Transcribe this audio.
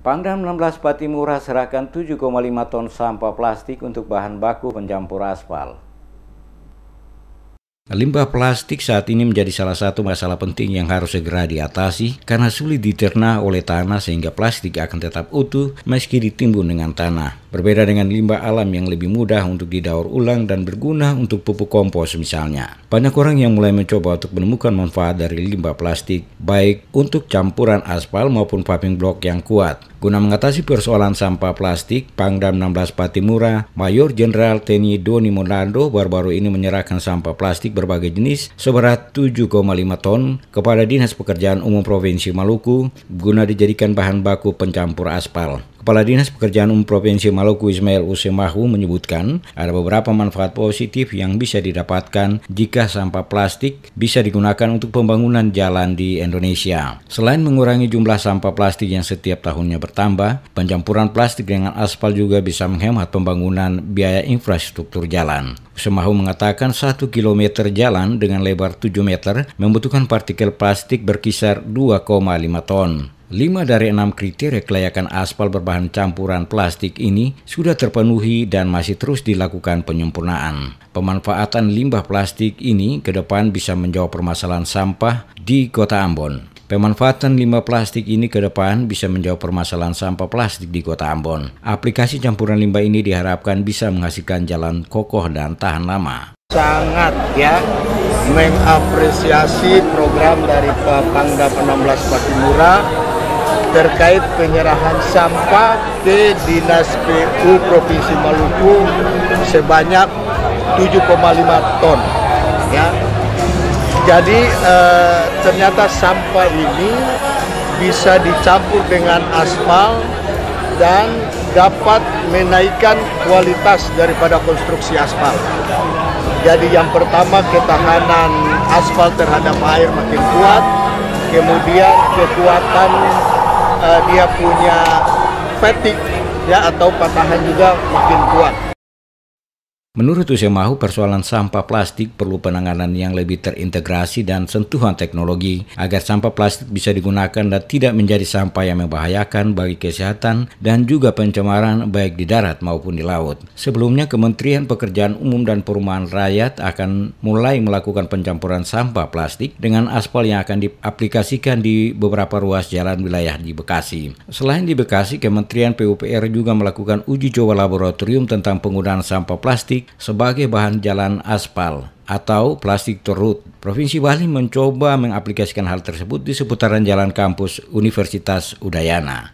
Pangdam 16 Patimura serahkan 7,5 ton sampah plastik untuk bahan baku pencampur aspal. Limbah plastik saat ini menjadi salah satu masalah penting yang harus segera diatasi karena sulit dicerna oleh tanah sehingga plastik akan tetap utuh meski ditimbun dengan tanah. Berbeda dengan limbah alam yang lebih mudah untuk didaur ulang dan berguna untuk pupuk kompos misalnya. Banyak orang yang mulai mencoba untuk menemukan manfaat dari limbah plastik baik untuk campuran aspal maupun paving block yang kuat. Guna mengatasi persoalan sampah plastik, Pangdam 16 Patimura, Mayor Jenderal TNI Doni Monando baru-baru ini menyerahkan sampah plastik berbagai jenis seberat 7,5 ton kepada Dinas Pekerjaan Umum Provinsi Maluku guna dijadikan bahan baku pencampur aspal. Kepala Dinas Pekerjaan Umum Provinsi Maluku Ismail Usemahu menyebutkan ada beberapa manfaat positif yang bisa didapatkan jika sampah plastik bisa digunakan untuk pembangunan jalan di Indonesia. Selain mengurangi jumlah sampah plastik yang setiap tahunnya bertambah, pencampuran plastik dengan aspal juga bisa menghemat pembangunan biaya infrastruktur jalan. Semahu mengatakan 1 km jalan dengan lebar 7 meter membutuhkan partikel plastik berkisar 2,5 ton. Lima dari enam kriteria kelayakan aspal berbahan campuran plastik ini sudah terpenuhi dan masih terus dilakukan penyempurnaan. Pemanfaatan limbah plastik ini ke depan bisa menjawab permasalahan sampah di kota Ambon. Pemanfaatan limbah plastik ini ke depan bisa menjawab permasalahan sampah plastik di kota Ambon. Aplikasi campuran limbah ini diharapkan bisa menghasilkan jalan kokoh dan tahan lama. Sangat ya mengapresiasi program dari Pangda 16 Patimura terkait penyerahan sampah ke Dinas PU Provinsi Maluku sebanyak 7,5 ton. Ya. Jadi e, ternyata sampah ini bisa dicampur dengan aspal dan dapat menaikkan kualitas daripada konstruksi aspal. Jadi yang pertama ketahanan aspal terhadap air makin kuat, kemudian kekuatan uh, dia punya fatigue ya atau patahan juga makin kuat Menurut Usemahu, persoalan sampah plastik perlu penanganan yang lebih terintegrasi dan sentuhan teknologi agar sampah plastik bisa digunakan dan tidak menjadi sampah yang membahayakan bagi kesehatan dan juga pencemaran baik di darat maupun di laut. Sebelumnya, Kementerian Pekerjaan Umum dan Perumahan Rakyat akan mulai melakukan pencampuran sampah plastik dengan aspal yang akan diaplikasikan di beberapa ruas jalan wilayah di Bekasi. Selain di Bekasi, Kementerian PUPR juga melakukan uji coba laboratorium tentang penggunaan sampah plastik sebagai bahan jalan aspal atau plastik terut. Provinsi Bali mencoba mengaplikasikan hal tersebut di seputaran jalan kampus Universitas Udayana.